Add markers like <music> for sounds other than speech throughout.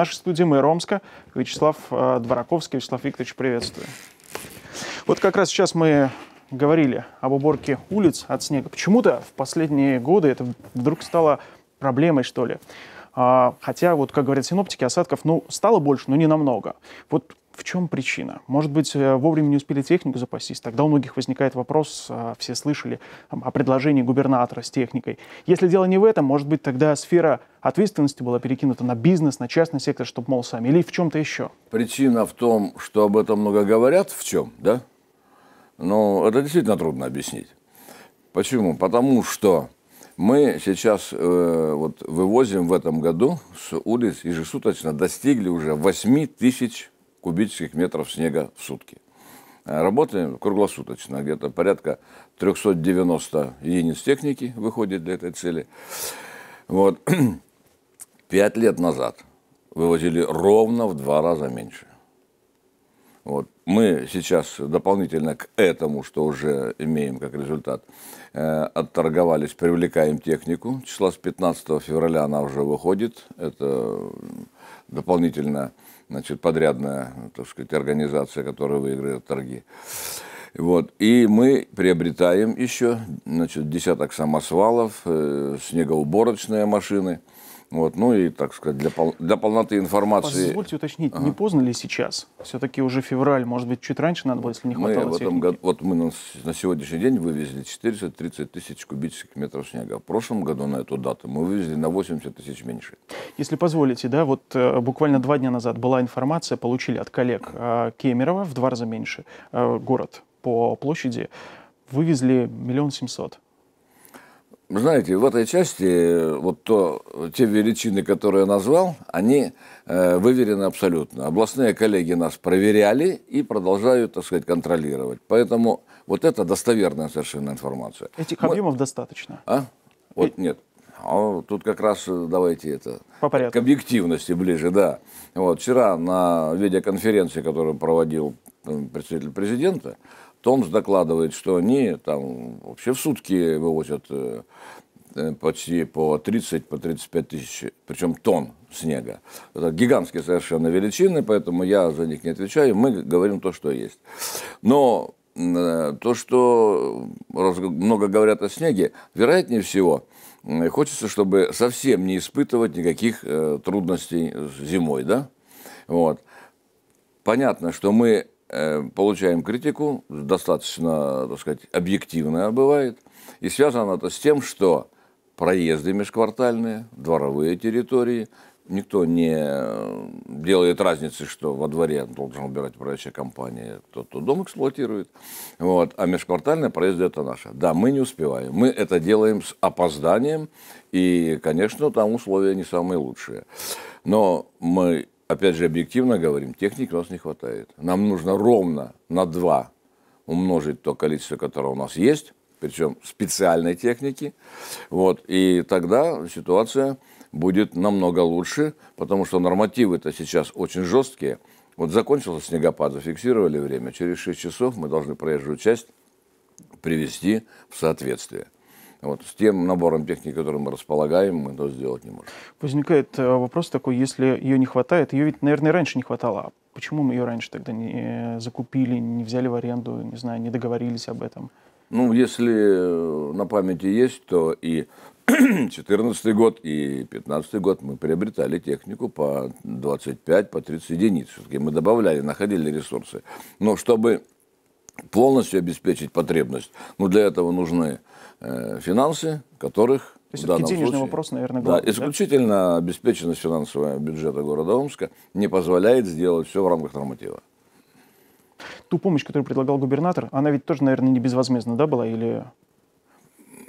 нашей студии мэра Омска Вячеслав э, Двораковский. Вячеслав Викторович, приветствую. Вот как раз сейчас мы говорили об уборке улиц от снега. Почему-то в последние годы это вдруг стало проблемой, что ли. А, хотя, вот, как говорят синоптики, осадков ну, стало больше, но не намного. Вот в чем причина? Может быть, э, вовремя не успели технику запастись? Тогда у многих возникает вопрос, э, все слышали о предложении губернатора с техникой. Если дело не в этом, может быть, тогда сфера ответственности была перекинута на бизнес, на частный сектор, чтобы, мол, сами, или в чем-то еще? Причина в том, что об этом много говорят, в чем, да? Но ну, это действительно трудно объяснить. Почему? Потому что мы сейчас э, вот, вывозим в этом году с улиц ежесуточно достигли уже 8 тысяч кубических метров снега в сутки. А Работаем круглосуточно, где-то порядка 390 единиц техники выходит для этой цели. Вот. <clears throat> Пять лет назад вывозили ровно в два раза меньше. Вот. Мы сейчас дополнительно к этому, что уже имеем как результат, э, отторговались, привлекаем технику. Числа с 15 февраля она уже выходит. Это дополнительно значит, подрядная, так сказать, организация, которая выиграет торги. Вот. И мы приобретаем еще значит, десяток самосвалов, э, снегоуборочные машины – вот, ну и, так сказать, для, пол, для полноты информации... Позвольте уточнить, ага. не поздно ли сейчас? Все-таки уже февраль, может быть, чуть раньше надо было, если не хватало мы в этом году, Вот мы на, на сегодняшний день вывезли 430 тысяч кубических метров снега. В прошлом году на эту дату мы вывезли на 80 тысяч меньше. Если позволите, да, вот э, буквально два дня назад была информация, получили от коллег э, Кемерово, в два раза меньше э, город по площади, вывезли миллион семьсот знаете, в этой части э, вот то, те величины, которые я назвал, они э, выверены абсолютно. Областные коллеги нас проверяли и продолжают, так сказать, контролировать. Поэтому вот это достоверная совершенно информация. Этих Мы... объемов достаточно. А? Вот и... нет. А тут как раз э, давайте это По порядку. к объективности ближе, да. Вот вчера на видеоконференции, которую проводил э, представитель президента, Томс докладывает, что они там вообще в сутки вывозят э, э, почти по 30, по 35 тысяч, причем тонн снега. Это гигантские совершенно величины, поэтому я за них не отвечаю. Мы говорим то, что есть. Но э, то, что много говорят о снеге, вероятнее всего, хочется, чтобы совсем не испытывать никаких трудностей зимой, да? Вот. Понятно, что мы Э, получаем критику, достаточно, так сказать, объективная бывает, и связано это с тем, что проезды межквартальные, дворовые территории, никто не э, делает разницы, что во дворе должен убирать управляющая компания, тот, кто дом эксплуатирует, вот, а межквартальные проезды это наша. Да, мы не успеваем, мы это делаем с опозданием, и, конечно, там условия не самые лучшие. Но мы опять же, объективно говорим, техники у нас не хватает. Нам нужно ровно на 2 умножить то количество, которое у нас есть, причем специальной техники. Вот, и тогда ситуация будет намного лучше, потому что нормативы-то сейчас очень жесткие. Вот закончился снегопад, зафиксировали время. Через 6 часов мы должны проезжую часть привести в соответствие. Вот, с тем набором техники, которым мы располагаем, мы это сделать не можем. Возникает э, вопрос такой, если ее не хватает, ее ведь, наверное, раньше не хватало. А почему мы ее раньше тогда не э, закупили, не взяли в аренду, не знаю, не договорились об этом? Ну, если э, на памяти есть, то и 2014 <clears throat> год и 2015 год мы приобретали технику по 25, по 30 единиц. Все-таки мы добавляли, находили ресурсы. Но чтобы полностью обеспечить потребность, ну, для этого нужны Э, финансы, которых то есть это денежный случае, вопрос, наверное, главный. Да, исключительно да? обеспеченность финансового бюджета города Омска не позволяет сделать все в рамках норматива. Ту помощь, которую предлагал губернатор, она ведь тоже, наверное, не безвозмездна, да, была? Или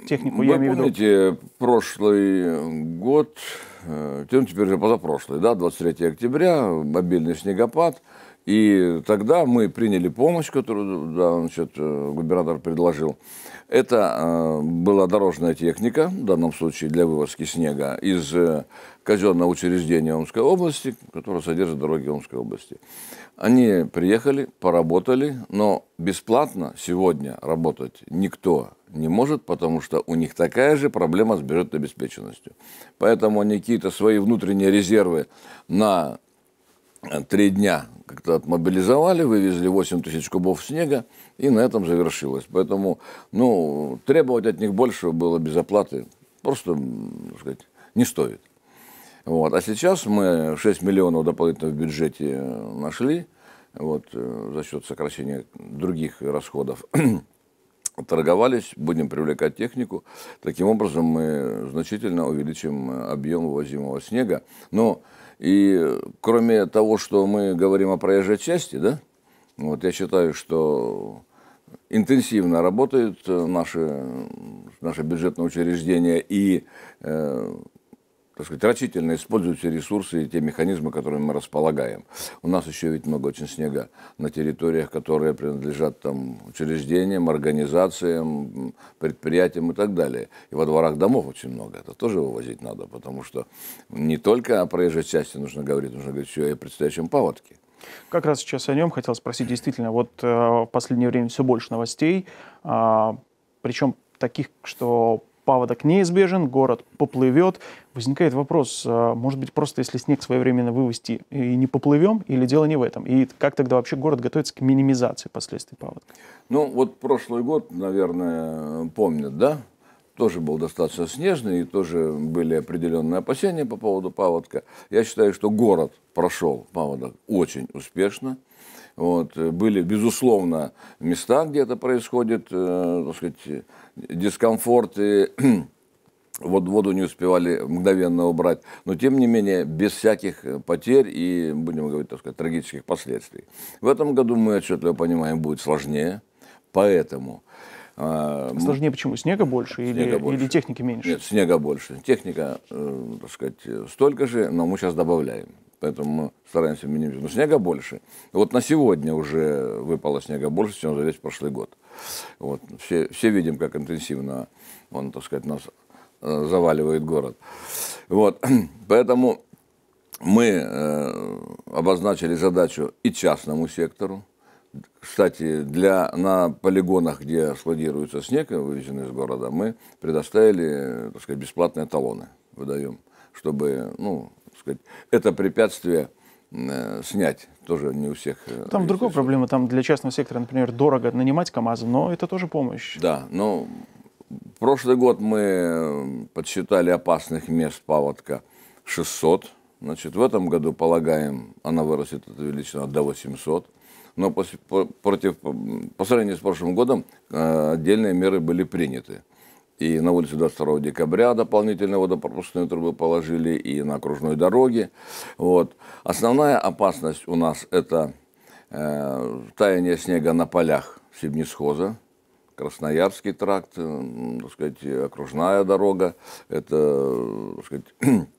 технику, Вы я имею в виду... помните, прошлый год, э, тем теперь уже позапрошлый, да, 23 октября, мобильный снегопад, и тогда мы приняли помощь, которую да, значит, э, губернатор предложил. Это э, была дорожная техника, в данном случае для вывозки снега, из э, казенного учреждения Омской области, которое содержит дороги Омской области. Они приехали, поработали, но бесплатно сегодня работать никто не может, потому что у них такая же проблема с бюджетной обеспеченностью. Поэтому они какие-то свои внутренние резервы на Э, три дня как-то отмобилизовали, вывезли 8 тысяч кубов снега, и на этом завершилось. Поэтому ну, требовать от них большего было без оплаты просто так сказать, не стоит. Вот. А сейчас мы 6 миллионов дополнительно в бюджете э, нашли вот, э, за счет сокращения других расходов. <clears throat> Торговались, будем привлекать технику. Таким образом мы значительно увеличим объем вывозимого снега. Но и кроме того, что мы говорим о проезжей части, да, вот я считаю, что интенсивно работают э, наши, наши бюджетные учреждения и э, так сказать, рачительно используют все ресурсы и те механизмы, которыми мы располагаем. У нас еще ведь много очень снега на территориях, которые принадлежат там учреждениям, организациям, предприятиям и так далее. И во дворах домов очень много. Это тоже вывозить надо, потому что не только о проезжей части нужно говорить, нужно говорить еще и о предстоящем паводке. Как раз сейчас о нем хотел спросить. Действительно, вот э, в последнее время все больше новостей, э, а, причем таких, что паводок неизбежен, город поплывет. Возникает вопрос, а, может быть, просто если снег своевременно вывести и не поплывем, или дело не в этом? И как тогда вообще город готовится к минимизации последствий паводка? Ну, вот прошлый год, наверное, помнят, да? Тоже был достаточно снежный, и тоже были определенные опасения по поводу паводка. Я считаю, что город прошел паводок очень успешно. Вот. Были, безусловно, места, где это происходит, э, так сказать, дискомфорты, <clears throat> вот воду не успевали мгновенно убрать, но тем не менее без всяких э, потерь и, будем говорить, так сказать, трагических последствий. В этом году мы отчетливо понимаем, будет сложнее, поэтому... А, сложнее почему? Снега больше, снега или, больше или техники меньше? Нет, снега больше. Техника, э, так сказать, столько же, но мы сейчас добавляем. Поэтому мы стараемся минимизировать. Но снега больше. Вот на сегодня уже выпало снега больше, чем за весь прошлый год. Вот. Все, все видим, как интенсивно он, так сказать, нас э, заваливает город. Вот. <clears throat> Поэтому мы э, обозначили задачу и частному сектору. Кстати, для, на полигонах, где складируется снег, вывезенный из города, мы предоставили так сказать, бесплатные талоны, выдаем, чтобы ну, сказать, это препятствие – Э, снять. Тоже не у всех. Э, Там другая проблема. Там для частного сектора, например, дорого нанимать КАМАЗы, но это тоже помощь. Да, но ну, прошлый год мы подсчитали опасных мест паводка 600. Значит, в этом году, полагаем, она вырастет, эта величина, до 800. Но после, по, против, по сравнению с прошлым годом э, отдельные меры были приняты и на улице 22 декабря дополнительные водопропускные трубы положили, и на окружной дороге. Вот. Основная опасность у нас – это э, таяние снега на полях Сибнисхоза, Красноярский тракт, э, так сказать, окружная дорога, это, так сказать, <clears throat>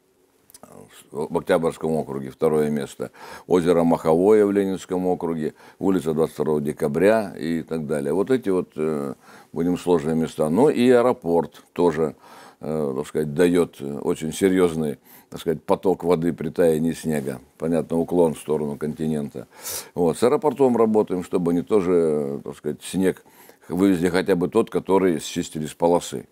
в Октябрьском округе, второе место, озеро Маховое в Ленинском округе, улица 22 декабря и так далее. Вот эти вот, э, будем сложные места. Ну и аэропорт тоже, э, так сказать, дает очень серьезный так сказать, поток воды при таянии снега. Понятно, уклон в сторону континента. Вот. С аэропортом работаем, чтобы они тоже, э, так сказать, снег вывезли хотя бы тот, который счистили с полосы.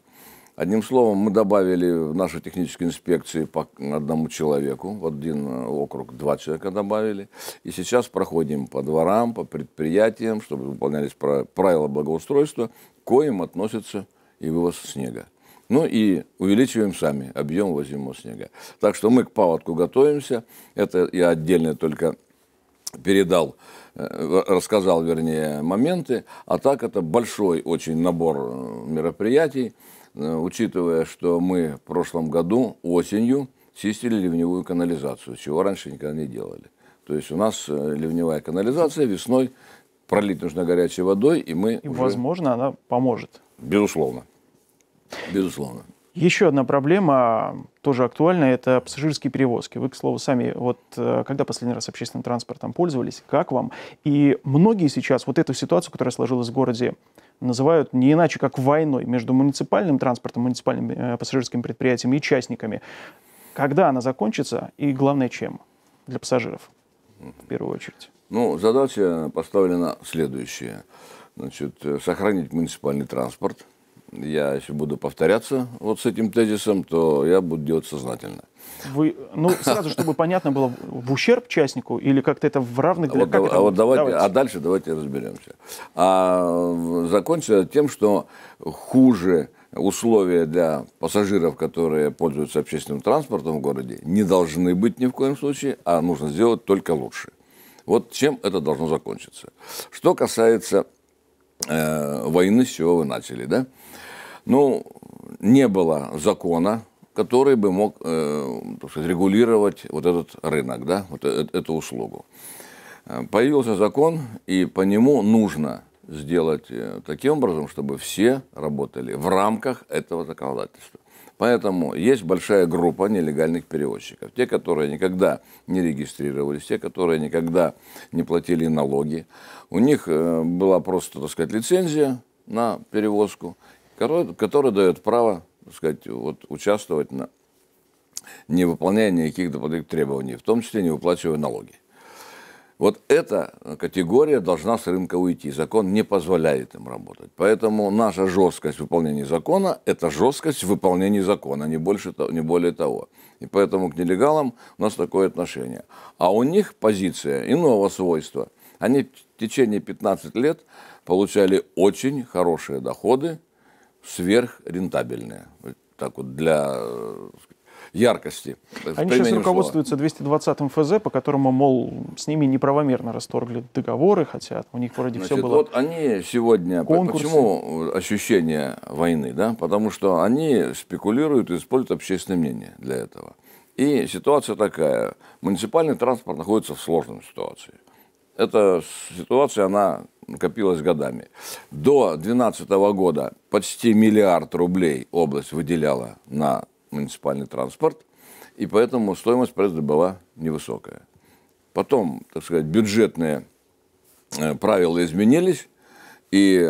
Одним словом, мы добавили в нашу техническую инспекцию по одному человеку, в один э, округ два человека добавили. И сейчас проходим по дворам, по предприятиям, чтобы выполнялись правила благоустройства, к коим относится и вывоз снега. Ну и увеличиваем сами объем возимого снега. Так что мы к паводку готовимся. Это я отдельно только передал, э, рассказал, вернее, моменты. А так это большой очень набор э, мероприятий. Э, учитывая, что мы в прошлом году осенью чистили ливневую канализацию, чего раньше никогда не делали. То есть у нас э, ливневая канализация весной пролить нужно горячей водой, и мы... И, уже... возможно, она поможет. Безусловно. Безусловно. Еще одна проблема, тоже актуальная, это пассажирские перевозки. Вы, к слову, сами, вот э, когда последний раз общественным транспортом пользовались, как вам? И многие сейчас вот эту ситуацию, которая сложилась в городе, называют не иначе, как войной между муниципальным транспортом, муниципальными э, пассажирскими предприятиями и частниками. Когда она закончится и, главное, чем для пассажиров в первую очередь? Ну, задача поставлена следующая. Значит, э, сохранить муниципальный транспорт – я еще буду повторяться вот с этим тезисом, то я буду делать сознательно. Вы, ну, сразу, чтобы понятно было, в ущерб частнику или как-то это в равных... А вот, как а, вот давайте, давайте. а дальше давайте разберемся. А закончится тем, что хуже условия для пассажиров, которые пользуются общественным транспортом в городе, не должны быть ни в коем случае, а нужно сделать только лучше. Вот чем это должно закончиться. Что касается э, войны, с чего вы начали, да? Э, ну, не было закона, который бы мог э, сказать, регулировать вот этот рынок, да, вот э, э, эту услугу. Э, появился закон, и по нему нужно сделать таким образом, чтобы все работали в рамках этого законодательства. Поэтому есть большая группа нелегальных перевозчиков. Те, которые никогда не регистрировались, те, которые никогда не платили налоги. У них была просто, так сказать, лицензия на перевозку, который, который дает право так сказать, вот, участвовать на не выполняя никаких дополнительных требований, в том числе не выплачивая налоги. Вот эта категория должна с рынка уйти. Закон не позволяет им работать. Поэтому наша жесткость в выполнении закона – это жесткость в выполнении закона, не, больше, не более того. И поэтому к нелегалам у нас такое отношение. А у них позиция иного свойства. Они в течение 15 лет получали очень хорошие доходы сверхрентабельные. Так вот, для э, яркости. Они сейчас руководствуются 220 ФЗ, по которому, мол, с ними неправомерно расторгли договоры, хотя у них вроде Значит, все было. Вот они сегодня. Конкурсы. Почему ощущение войны, да? Потому что они спекулируют и используют общественное мнение для этого. И ситуация такая: муниципальный транспорт находится в сложной ситуации. Эта ситуация, она накопилось годами. До 2012 года почти миллиард рублей область выделяла на муниципальный транспорт, и поэтому стоимость проезда была невысокая. Потом, так сказать, бюджетные э, правила изменились, и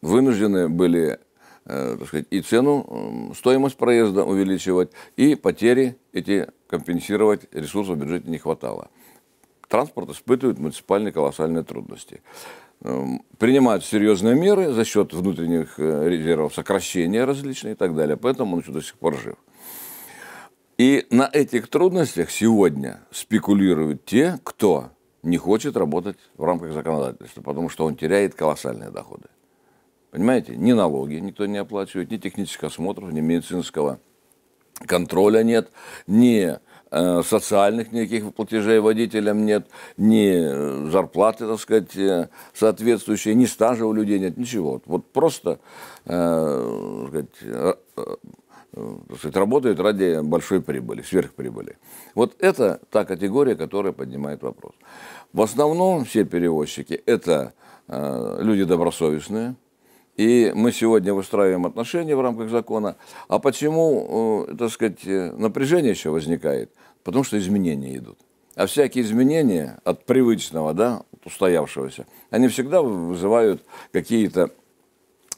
вынуждены были э, так сказать, и цену, стоимость проезда увеличивать, и потери эти компенсировать ресурсов в бюджете не хватало. Транспорт испытывает муниципальные колоссальные трудности. Эм, принимают серьезные меры за счет внутренних э, резервов, сокращения различные и так далее. Поэтому он еще до сих пор жив. И на этих трудностях сегодня спекулируют те, кто не хочет работать в рамках законодательства, потому что он теряет колоссальные доходы. Понимаете, ни налоги никто не оплачивает, ни технических осмотров, ни медицинского контроля нет, ни Э, социальных никаких платежей водителям нет, ни э, зарплаты, так сказать, э, соответствующие, ни стажа у людей нет, ничего. Вот просто так сказать, так сказать, работают ради большой прибыли, сверхприбыли. Вот это та категория, которая поднимает вопрос. В основном все перевозчики – это люди добросовестные, и мы сегодня выстраиваем отношения в рамках закона. А почему, э, так сказать, э, напряжение еще возникает? Потому что изменения идут. А всякие изменения от привычного, да, от устоявшегося, они всегда вызывают какие-то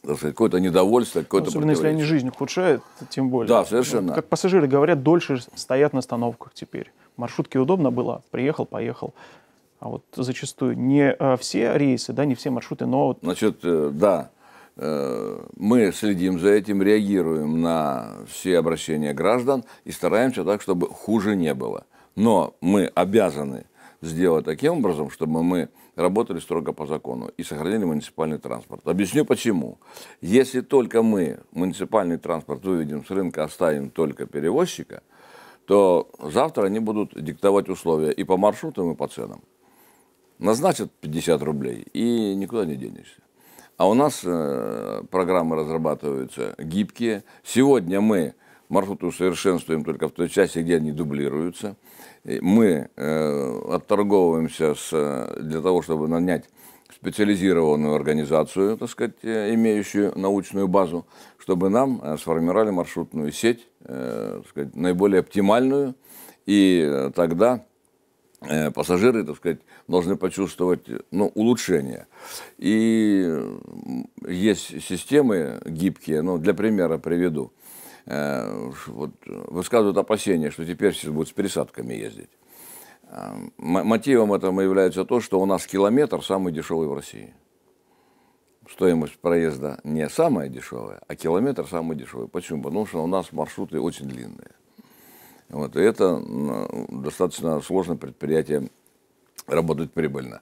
какое-то недовольство, какое-то Особенно если они жизнь ухудшают, тем более. Да, совершенно. Как пассажиры говорят, дольше стоят на остановках теперь. Маршрутки удобно было, приехал, поехал. А вот зачастую не э, все рейсы, да, не все маршруты, но... Вот... Значит, да, мы следим за этим, реагируем на все обращения граждан и стараемся так, чтобы хуже не было. Но мы обязаны сделать таким образом, чтобы мы работали строго по закону и сохранили муниципальный транспорт. Объясню почему. Если только мы муниципальный транспорт выведем с рынка, оставим только перевозчика, то завтра они будут диктовать условия и по маршрутам, и по ценам. Назначат 50 рублей, и никуда не денешься. А у нас э, программы разрабатываются гибкие. Сегодня мы маршруты усовершенствуем только в той части, где они дублируются. Мы э, отторговываемся с, э, для того, чтобы нанять специализированную организацию, так сказать, имеющую научную базу, чтобы нам сформировали маршрутную сеть, так сказать, наиболее оптимальную. И тогда Э, пассажиры, так сказать, должны почувствовать ну, улучшение. И есть системы гибкие, ну, для примера приведу. Э, вот э, высказывают опасения, что теперь все будут с пересадками ездить. Мотивом этому является то, что у нас километр самый дешевый в России. Стоимость проезда не самая дешевая, а километр самый дешевый. Почему? Потому что у нас маршруты очень длинные. Вот, и это достаточно сложное предприятие, работает прибыльно.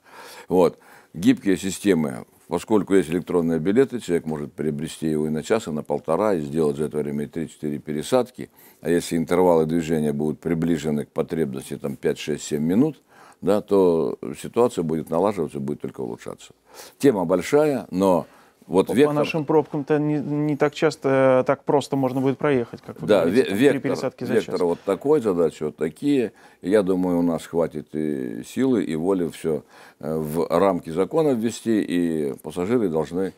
Вот. Гибкие системы, поскольку есть электронные билеты, человек может приобрести его и на час, и на полтора, и сделать за это время 3-4 пересадки. А если интервалы движения будут приближены к потребности там, 5-6-7 минут, да, то ситуация будет налаживаться, будет только улучшаться. Тема большая, но вот По вектор... нашим пробкам-то не, не так часто, а так просто можно будет проехать, как вы да, говорите, вектор, при за вектор час. вот такой задачи, вот такие. Я думаю, у нас хватит и силы, и воли все э, в рамки закона ввести, и пассажиры должны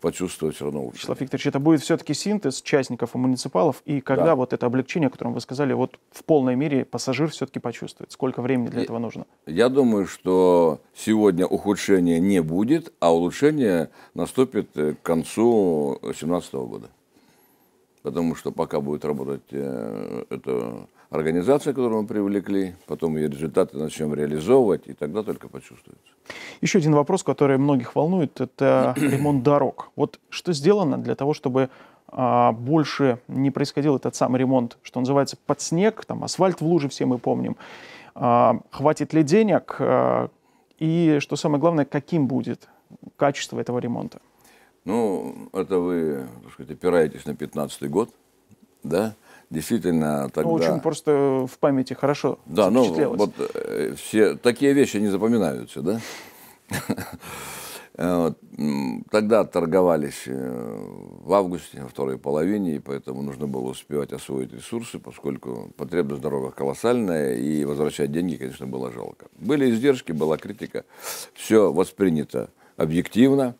почувствовать все равно общество. Вячеслав Викторович, это будет все-таки синтез частников и муниципалов, и когда да. вот это облегчение, о котором вы сказали, вот в полной мере пассажир все-таки почувствует? Сколько времени для я, этого нужно? Я думаю, что сегодня ухудшения не будет, а улучшение наступит к концу 2017 года. Потому что пока будет работать э, это организация, которую мы привлекли, потом ее результаты начнем реализовывать, и тогда только почувствуется. Еще один вопрос, который многих волнует, это <clears throat> ремонт дорог. Вот что сделано для того, чтобы а, больше не происходил этот самый ремонт, что называется, под снег, там асфальт в луже, все мы помним. А, хватит ли денег? А, и, что самое главное, каким будет качество этого ремонта? Ну, это вы, так сказать, опираетесь на 2015 год, да? действительно ну, тогда... Ну, очень просто в памяти хорошо Да, ну, вот э, все такие вещи не запоминаются, да? Э, тогда торговались э, в августе, во второй половине, и поэтому нужно было успевать освоить ресурсы, поскольку потребность здоровья колоссальная, и возвращать деньги, конечно, было жалко. Были издержки, была критика, все воспринято объективно.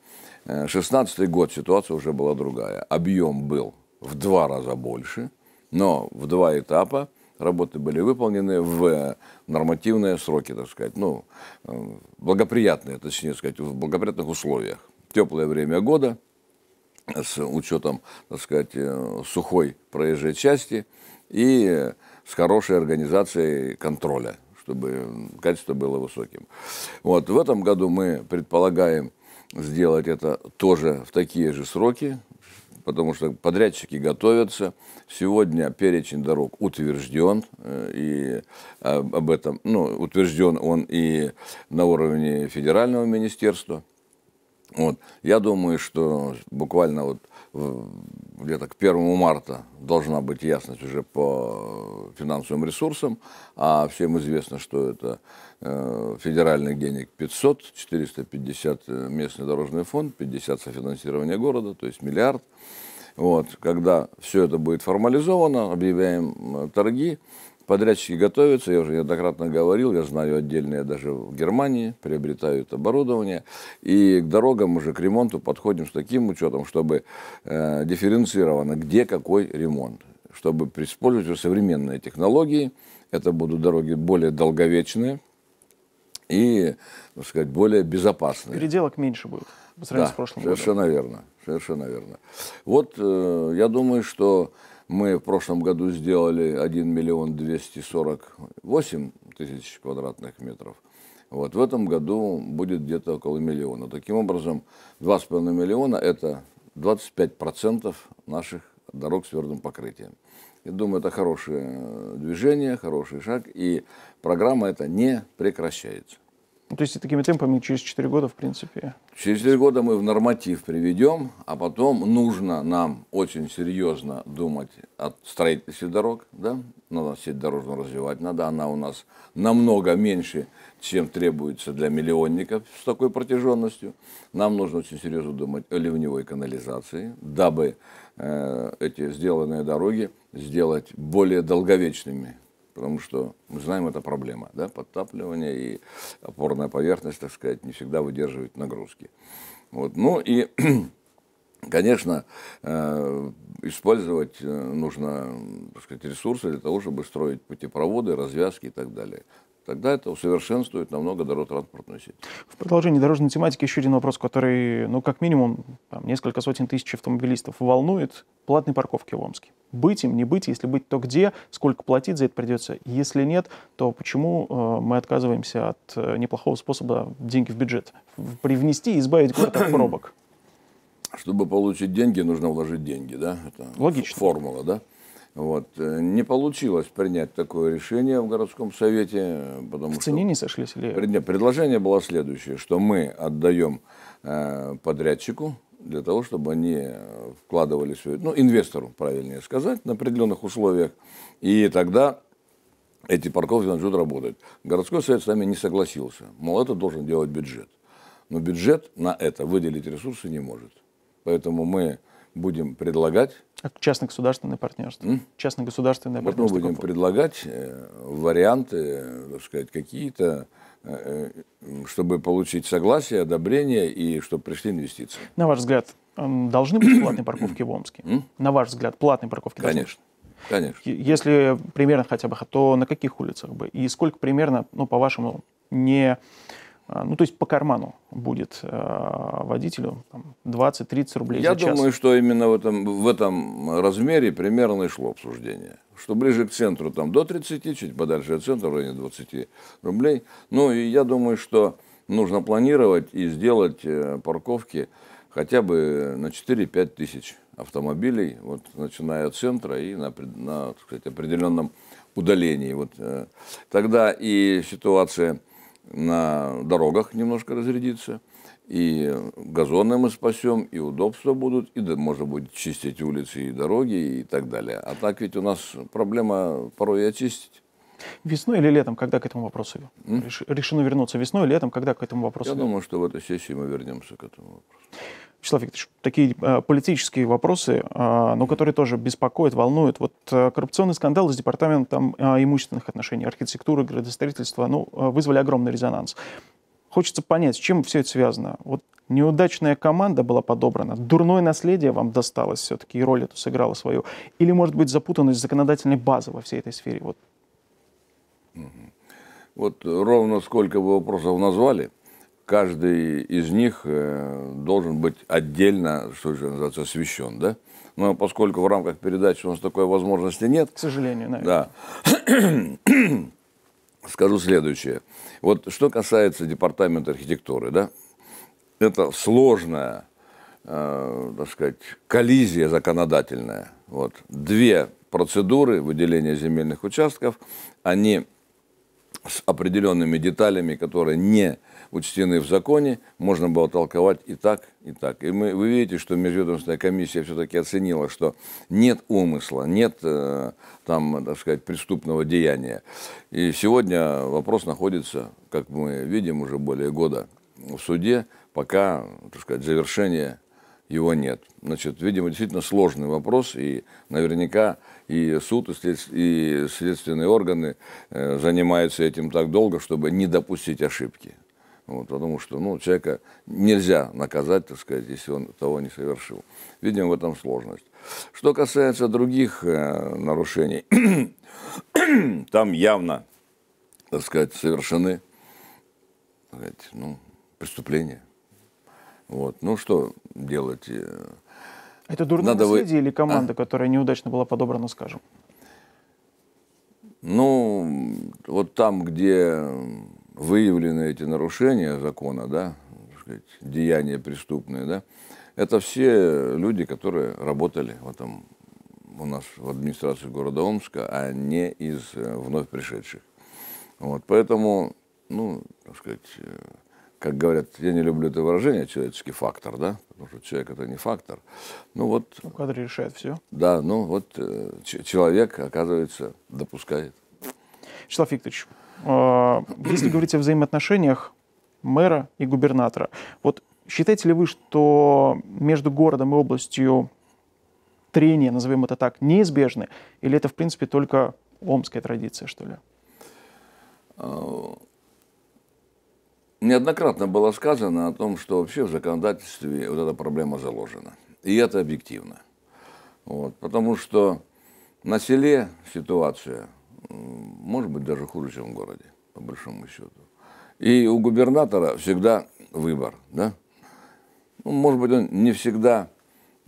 16 год ситуация уже была другая. Объем был в два раза больше – но в два этапа работы были выполнены в нормативные сроки, так сказать, ну, э, благоприятные, точнее сказать, в благоприятных условиях. Теплое время года, с учетом, так сказать, э, сухой проезжей части и с хорошей организацией контроля, чтобы качество было высоким. Вот, в этом году мы предполагаем сделать это тоже в такие же сроки, потому что подрядчики готовятся. Сегодня перечень дорог утвержден, э, и а, об этом, ну, утвержден он и на уровне федерального министерства. Вот. Я думаю, что буквально вот где-то к 1 марта должна быть ясность уже по финансовым ресурсам, а всем известно, что это федеральных денег 500, 450 местный дорожный фонд, 50 софинансирование города, то есть миллиард. Вот, когда все это будет формализовано, объявляем э, торги, подрядчики готовятся, я уже неоднократно говорил, я знаю отдельные даже в Германии, приобретают оборудование, и к дорогам уже к ремонту подходим с таким учетом, чтобы э, дифференцировано, где какой ремонт, чтобы использовать уже современные технологии, это будут дороги более долговечные, и, так сказать, более безопасные. Переделок меньше будет по сравнению да, с прошлым совершенно годом. Верно, совершенно верно. Вот э, я думаю, что мы в прошлом году сделали 1 миллион 248 тысяч квадратных метров. Вот. В этом году будет где-то около миллиона. Таким образом, 2,5 миллиона – это 25% наших дорог с твердым покрытием. Я думаю, это хорошее движение, хороший шаг, и программа это не прекращается. Ну, то есть такими темпами через 4 года, в принципе. Через 4 года мы в норматив приведем, а потом нужно нам очень серьезно думать о строительстве дорог. Да? Надо сеть дорожную развивать надо. Она у нас намного меньше, чем требуется для миллионников с такой протяженностью. Нам нужно очень серьезно думать о ливневой канализации, дабы э, эти сделанные дороги сделать более долговечными потому что мы знаем, это проблема, да, подтапливание и опорная поверхность, так сказать, не всегда выдерживает нагрузки. Вот, ну и, <clears throat> конечно, э, использовать э, нужно, так сказать, ресурсы для того, чтобы строить путепроводы, развязки и так далее тогда это усовершенствует намного дорожно-транспортную сеть. В продолжении дорожной тематики еще один вопрос, который, ну, как минимум, там, несколько сотен тысяч автомобилистов волнует. Платные парковки в Омске. Быть им, не быть, если быть, то где, сколько платить за это придется. Если нет, то почему э, мы отказываемся от э, неплохого способа деньги в бюджет привнести и избавить город от пробок? Чтобы получить деньги, нужно вложить деньги, да? Это Логично. Формула, да? Вот. Не получилось принять такое решение в городском совете. Потому в цене что... не сошлись? Или... Нет, предложение было следующее, что мы отдаем э, подрядчику для того, чтобы они вкладывали свою... Ну, инвестору, правильнее сказать, на определенных условиях. И тогда эти парковки начнут работать. Городской совет с нами не согласился. Мол, это должен делать бюджет. Но бюджет на это выделить ресурсы не может. Поэтому мы будем предлагать частно-государственное партнерство. Частно-государственное Потом партнерство. Мы будем предлагать э, варианты, так сказать, какие-то э, э, чтобы получить согласие, одобрение и чтобы пришли инвестиции. На ваш взгляд, должны быть платные парковки в Омске? На ваш взгляд, платные парковки Конечно. должны быть? Конечно. Если примерно хотя бы, то на каких улицах бы? И сколько примерно, ну, по-вашему, не... А, ну, то есть по карману будет э, водителю 20-30 рублей Я за час. Я думаю, что именно в этом, в этом размере примерно и шло обсуждение. Что ближе к центру там до 30, чуть подальше от центра в районе 20 рублей. Ну и я думаю, что нужно планировать и сделать э, парковки хотя бы на 4-5 тысяч автомобилей, вот, начиная от центра и на, на так сказать, определенном удалении. Вот, э, тогда и ситуация на дорогах немножко разрядится – и газоны мы спасем, и удобства будут, и, можно будет чистить улицы и дороги и так далее. А так ведь у нас проблема порой и очистить. Весной или летом, когда к этому вопросу М? решено вернуться? Весной или летом, когда к этому вопросу? Я думаю, что в этой сессии мы вернемся к этому вопросу. Вячеслав Викторович, такие а, политические вопросы, а, но которые тоже беспокоят, волнуют. Вот а, коррупционный скандал с департаментом имущественных отношений, архитектуры, градостроительства, ну, вызвали огромный резонанс. Хочется понять, с чем все это связано. Вот неудачная команда была подобрана, дурное наследие вам досталось все-таки, и роль эту сыграла свою, или, может быть, запутанность законодательной базы во всей этой сфере? Вот. Вот э, ровно сколько вы вопросов назвали, каждый из них э, должен быть отдельно, что же называется, освещен, да? Но поскольку в рамках передачи у нас такой возможности нет... К сожалению, наверное. Да скажу следующее. Вот что касается департамента архитектуры, да, это сложная, э, так сказать, коллизия законодательная. Вот. Две процедуры выделения земельных участков, они с определенными деталями, которые не э, учтены в законе, можно было толковать и так, и так. И мы, вы видите, что межведомственная комиссия все-таки оценила, что нет умысла, нет э, там, так сказать, преступного деяния. И сегодня вопрос находится, как мы видим, уже более года в суде, пока, так сказать, завершения его нет. Значит, видимо, действительно сложный вопрос, и наверняка и суд, и, следственные органы э, занимаются этим так долго, чтобы не допустить ошибки. Вот, потому что ну, человека нельзя наказать, так сказать, если он того не совершил. Видим в этом сложность. Что касается других э, нарушений, <coughs> там явно, так сказать, совершены так сказать, ну, преступления. Вот. Ну что делать? Э, Это дурное Надо наследие вы... или команда, а? которая неудачно была подобрана, скажем? Ну, вот там, где выявлены эти нарушения закона, да, сказать, деяния преступные, да, это все люди, которые работали в этом у нас в администрации города Омска, а не из э, вновь пришедших. Вот, поэтому, ну, так сказать, э, как говорят, я не люблю это выражение, человеческий фактор, да, потому что человек это не фактор. Ну вот. Ну, который решает все. Да, ну вот э, человек, оказывается, допускает. Вячеслав Викторович, а, если говорить о взаимоотношениях мэра и губернатора, вот считаете ли вы, что между городом и областью трения, назовем это так, неизбежны? Или это, в принципе, только омская традиция, что ли? Неоднократно было сказано о том, что вообще в законодательстве вот эта проблема заложена. И это объективно. Вот, потому что на селе ситуация – может быть, даже хуже, чем в городе, по большому счету. И у губернатора всегда выбор, да? Ну, может быть, он не всегда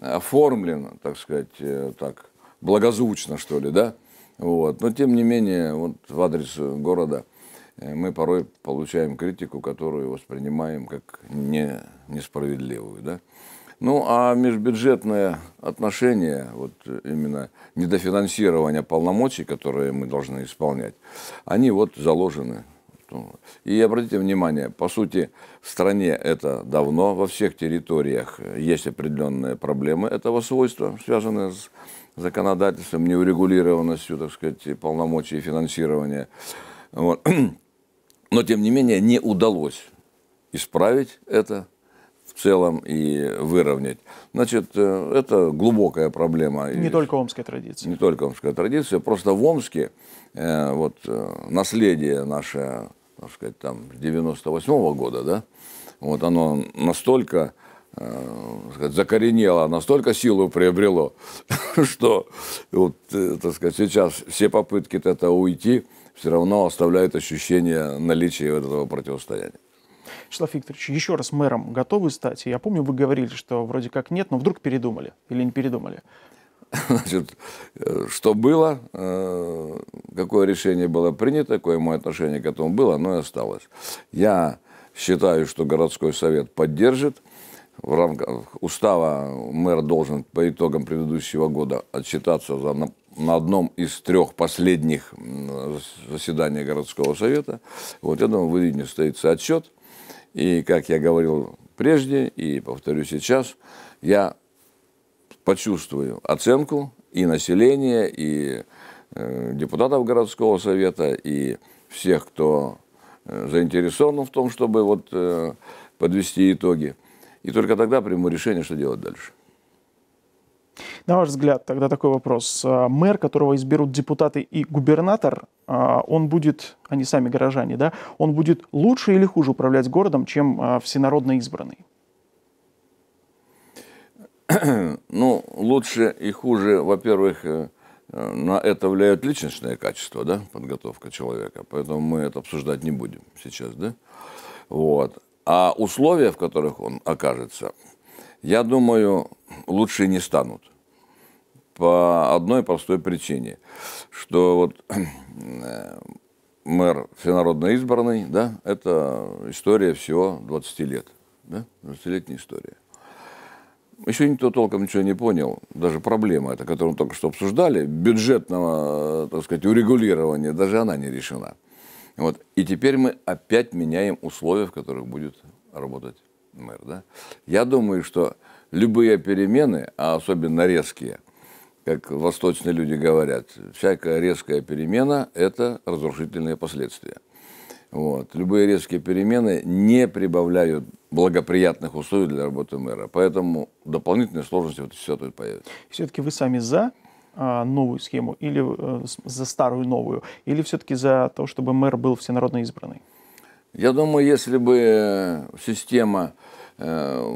оформлен, так сказать, э, так благозвучно, что ли, да? Вот. Но, тем не менее, вот в адрес города э, мы порой получаем критику, которую воспринимаем как не, несправедливую, да? Ну, а межбюджетные отношения, вот именно недофинансирование полномочий, которые мы должны исполнять, они вот заложены. И обратите внимание, по сути, в стране это давно, во всех территориях есть определенные проблемы этого свойства, связанные с законодательством, неурегулированностью, так сказать, полномочий и финансирования. Вот. <clears throat> Но, тем не менее, не удалось исправить это в целом и выровнять. Значит, э, это глубокая проблема. Не только омская традиция. Не только омская традиция. Просто в Омске э, вот, э, наследие наше, так сказать, там, 98-го года, да, вот оно настолько сказать, закоренело, настолько силу приобрело, <laughs> что вот, так сказать, сейчас все попытки от этого уйти все равно оставляют ощущение наличия вот этого противостояния. Вячеслав Викторович, еще раз мэром готовы стать? Я помню, вы говорили, что вроде как нет, но вдруг передумали или не передумали? Значит, э, что было, э, какое решение было принято, какое мое отношение к этому было, оно и осталось. Я считаю, что городской совет поддержит. В рамках устава мэр должен по итогам предыдущего года отчитаться за на одном из трех последних заседаний городского совета. Вот я думаю, в июне состоится отчет. И, как я говорил прежде и повторю сейчас, я почувствую оценку и населения, и э, депутатов городского совета, и всех, кто э, заинтересован в том, чтобы вот э, подвести итоги. И только тогда приму решение, что делать дальше. На ваш взгляд, тогда такой вопрос. А, мэр, которого изберут депутаты и губернатор, а, он будет, они сами горожане, да, он будет лучше или хуже управлять городом, чем а, всенародно избранный? <clears throat> Ну, лучше и хуже, во-первых, э, э, на это влияют личностные качества, да, подготовка человека. Поэтому мы это обсуждать не будем сейчас, да. Вот. А условия, в которых он окажется, я думаю, лучше не станут. По одной простой причине, что вот <clears throat> э, мэр всенародно избранный, да, это история всего 20 лет, да, 20-летняя история. Еще никто толком ничего не понял, даже проблема эта, которую мы только что обсуждали, бюджетного, так сказать, урегулирования, даже она не решена. Вот. И теперь мы опять меняем условия, в которых будет работать мэр. Да? Я думаю, что любые перемены, а особенно резкие, как восточные люди говорят, всякая резкая перемена – это разрушительные последствия. Вот. Любые резкие перемены не прибавляют благоприятных условий для работы мэра. Поэтому дополнительные сложности вот все тут появятся. Все-таки вы сами за а, новую схему или э, за старую новую? Или все-таки за то, чтобы мэр был всенародно избранный? Я думаю, если бы система Э,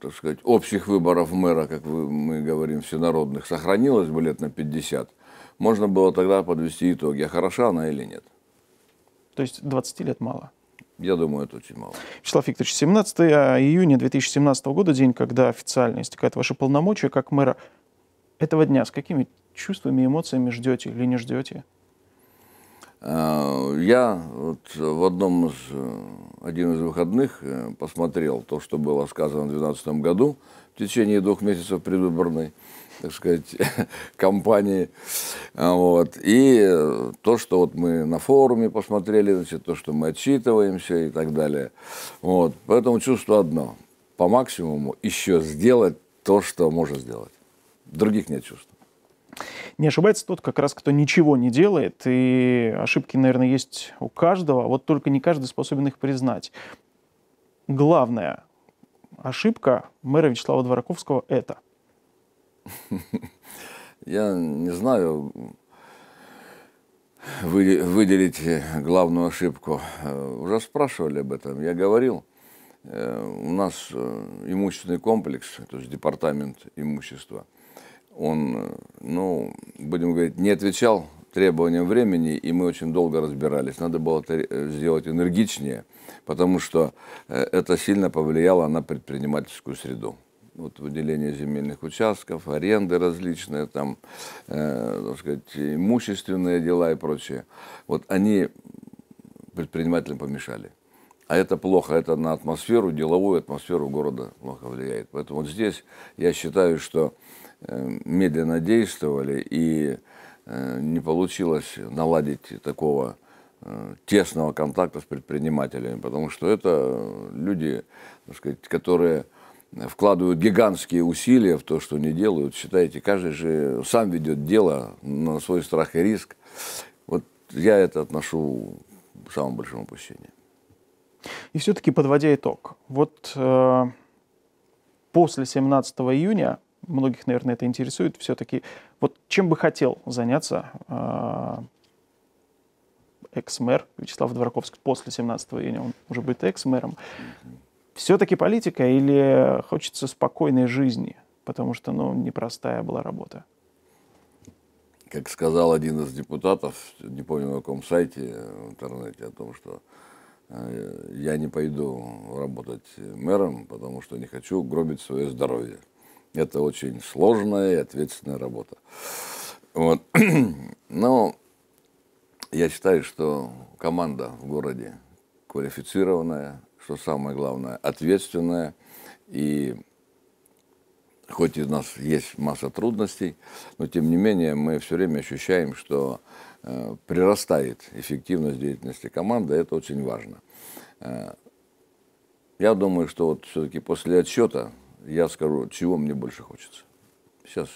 так сказать, общих выборов мэра, как мы говорим, всенародных, сохранилось бы лет на 50, можно было тогда подвести итоги, а хороша она или нет. То есть 20 лет мало? Я думаю, это очень мало. Вячеслав Викторович, 17 а, июня 2017 года, день, когда официально истекает ваши полномочия как мэра, этого дня с какими чувствами и эмоциями ждете или не ждете? Э, я вот в одном из, э, один из выходных э, посмотрел то, что было сказано в 2012 году в течение двух месяцев предвыборной, так сказать, <laughs> кампании. Вот. И то, что вот мы на форуме посмотрели, значит, то, что мы отчитываемся и так далее. Вот. Поэтому чувство одно. По максимуму еще сделать то, что можно сделать. Других нет чувств. Не ошибается тот как раз, кто ничего не делает, и ошибки, наверное, есть у каждого, а вот только не каждый способен их признать. Главная ошибка мэра Вячеслава Двораковского – это? Я не знаю, выделить главную ошибку. Уже спрашивали об этом, я говорил. Э, у нас э, имущественный комплекс, то есть департамент имущества, он, э, ну, будем говорить, не отвечал требованиям времени, и мы очень долго разбирались. Надо было это э, сделать энергичнее, потому что э, это сильно повлияло на предпринимательскую среду. Вот выделение земельных участков, аренды различные, там, э, так сказать, имущественные дела и прочее. Вот они предпринимателям помешали. А это плохо, это на атмосферу, деловую атмосферу города плохо влияет. Поэтому вот здесь я считаю, что э, медленно действовали и э, не получилось наладить такого э, тесного контакта с предпринимателями, потому что это люди, так сказать, которые вкладывают гигантские усилия в то, что они делают. Считаете, каждый же сам ведет дело на свой страх и риск. Вот я это отношу к самому большому упущению. И все-таки подводя итог, вот э, после 17 июня, многих, наверное, это интересует, все-таки вот чем бы хотел заняться э, экс-мэр Вячеслав Дворковский после 17 июня, он уже будет экс-мэром, все-таки политика или хочется спокойной жизни, потому что, ну, непростая была работа? Как сказал один из депутатов, не помню на каком сайте э, в интернете, о том, что Э, я не пойду работать мэром, потому что не хочу гробить свое здоровье. Это очень сложная и ответственная работа. Вот. <clears throat> Но я считаю, что команда в городе квалифицированная, что самое главное, ответственная. И хоть у нас есть масса трудностей, но тем не менее мы все время ощущаем, что Э, прирастает эффективность деятельности команды, это очень важно. Э, я думаю, что вот все-таки после отсчета я скажу, чего мне больше хочется. Сейчас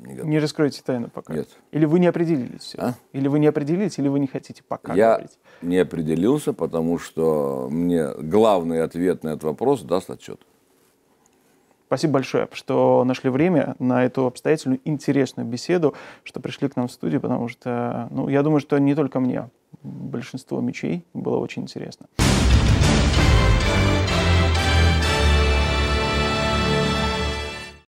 не готов. Не раскройте тайну пока. Нет. Или вы не определились? А? Или вы не определились, или вы не хотите пока Я говорить? не определился, потому что мне главный ответ на этот вопрос даст отчет. Спасибо большое, что нашли время на эту обстоятельную, интересную беседу, что пришли к нам в студию, потому что, ну, я думаю, что не только мне, большинство мечей было очень интересно.